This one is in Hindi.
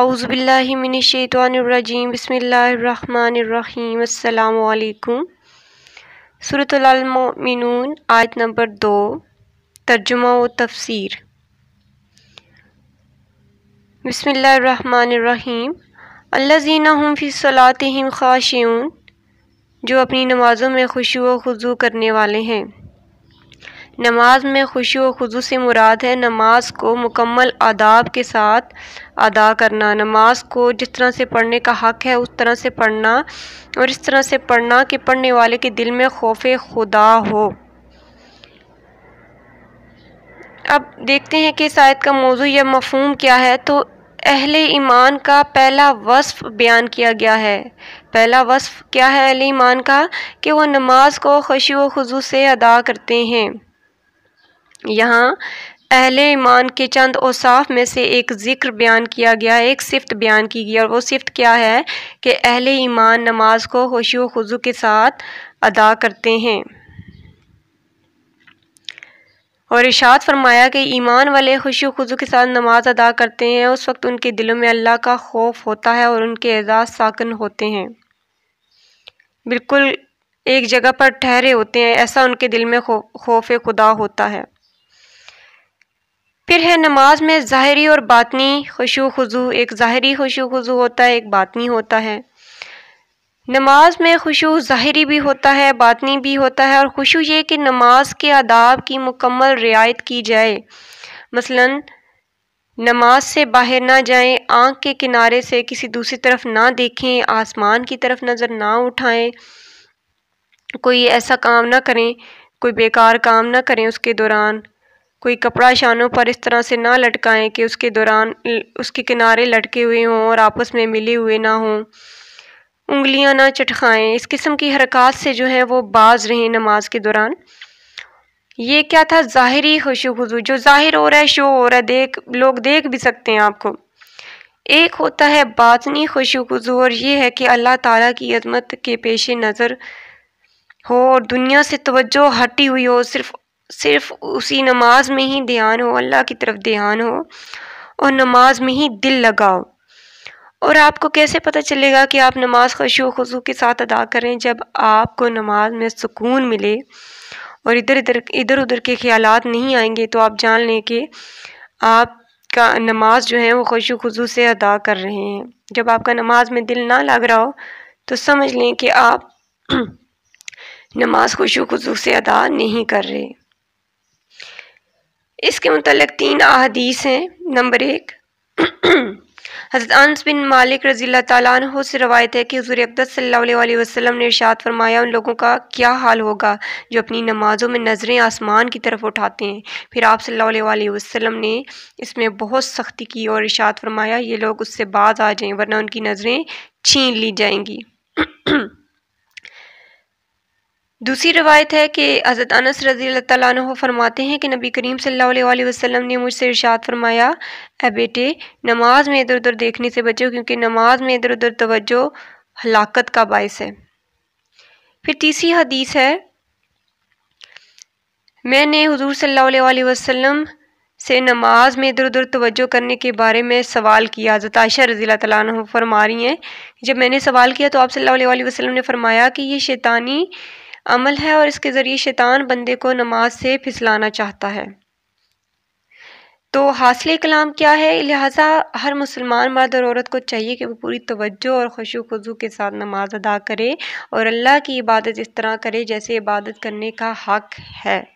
आउज़बिल्लिमिनशैतवानरजीम बसमीम् अल्लाम सूरतमिन आयत नंबर दो तर्जुमा व तफसर बसमीम अल्लाजीना हम फ़िर सलातम ख़्वाशन जो अपनी नमाज़ों में खुशी व खजू करने वाले हैं नमाज में खुशी व खुदू से मुराद है नमाज को मुकम्मल आदाब के साथ अदा करना नमाज को जिस तरह से पढ़ने का हक़ है उस तरह से पढ़ना और इस तरह से पढ़ना कि पढ़ने वाले के दिल में खौफ खुदा हो अब देखते हैं कि शायद का मौजू या मफहम क्या है तो अहल ईमान का पहला वस्फ बयान किया गया है पहला वस्फ क्या है अहल ईमान का कि वह नमाज को खुशी व खजू से अदा करते हैं यहाँ अहले ईमान के चंद औसाफ में से एक ज़िक्र बयान किया गया है एक सिफ्त बयान की गई और वो सिफ्त क्या है कि अहले ईमान नमाज को व ख़ुजू के साथ अदा करते हैं और इर्शाद फरमाया कि ईमान वाले खुशी खुजू के साथ नमाज अदा करते हैं उस वक्त उनके दिलों में अल्लाह का खौफ होता है और उनके एजाज साकन होते हैं बिल्कुल एक जगह पर ठहरे होते हैं ऐसा उनके दिल में खौफ खुदा होता है फिर है नमाज में ज़ाहरी और बातनी खुशू खुजू एक ज़ाहरी खुशू खुजू होता है एक बातनी होता है नमाज में खुशू ज़ाहरी भी होता है बातनी भी होता है और खुशू ये कि नमाज के आदाब की मुकम्मल रियायत की जाए मसलन नमाज से बाहर ना जाएं, आंख के किनारे से किसी दूसरी तरफ ना देखें आसमान की तरफ नज़र ना उठाएं, कोई ऐसा काम ना करें कोई बेकार काम ना करें उसके दौरान कोई कपड़ा शानों पर इस तरह से ना लटकाएं कि उसके दौरान उसके किनारे लटके हुए हों और आपस में मिले हुए ना हों उंगलियां ना चटखाएं इस किस्म की हरकत से जो है वो बाज रहें नमाज के दौरान ये क्या था ज़ाहरी खुशू जो ज़ाहिर हो रहा है शो हो रहा है देख लोग देख भी सकते हैं आपको एक होता है बातनी खुशू और ये है कि अल्लाह ताला की अज़मत के पेश नज़र हो और दुनिया से तवज्जो हटी हुई हो सिर्फ सिर्फ उसी नमाज में ही ध्यान हो अल्लाह की तरफ ध्यान हो और नमाज में ही दिल लगाओ और आपको कैसे पता चलेगा कि आप नमाज खशो खजू के साथ अदा करें जब आपको नमाज में सुकून मिले और इधर इधर इधर उधर के ख्याल नहीं आएंगे तो आप जान लें कि आप का नमाज जो है वो खुशो खजू से अदा कर रहे हैं जब आपका नमाज में दिल ना लग रहा हो तो समझ लें कि आप नमाज खुशो खजू से अदा नहीं कर रहे इसके मतलब तीन अहदीस हैं नंबर एक हज़रत अनस बिन मालिक रजी तु से रवायत है कि हजूर अब्दत वसलम ने इशात फरमाया उन लोगों का क्या हाल होगा जो अपनी नमाज़ों में नज़रें आसमान की तरफ उठाते हैं फिर आप सल्ला वसलम ने इसमें बहुत सख्ती की और इरशाद फरमाया ये लोग उससे बाज आ जाएँ वरना उनकी नज़रें छीन ली जाएंगी दूसरी रवायत है कि हज़रत अनस रज़ी तु फरमाते हैं कि नबी करीम सल्लल्लाहु अलैहि वसल्लम ने मुझसे इरशाद फरमाया ए बेटे नमाज में इधर उधर देखने से बचो क्योंकि नमाज में इधर उधर तवज्जो हलाकत का बायस है फिर तीसरी हदीस है मैंने हजूर सल्ला वसम से नमाज में इधर उधर तवज्जो करने के बारे में सवाल किया हज़रत आयशा रज़ी तु फरमा रही हैं जब मैंने सवाल किया तो आप सल्लल्लाहु अलैहि वसल्लम ने फरमाया कि ये शैतानी अमल है और इसके ज़रिए शैतान बंदे को नमाज से फिसलाना चाहता है तो हासिल कलाम क्या है लिहाजा हर मुसलमान मर्द और औरत को चाहिए कि वो पूरी तवज्जो और खुशु के साथ नमाज अदा करे और अल्लाह की इबादत इस तरह करे जैसे इबादत करने का हक है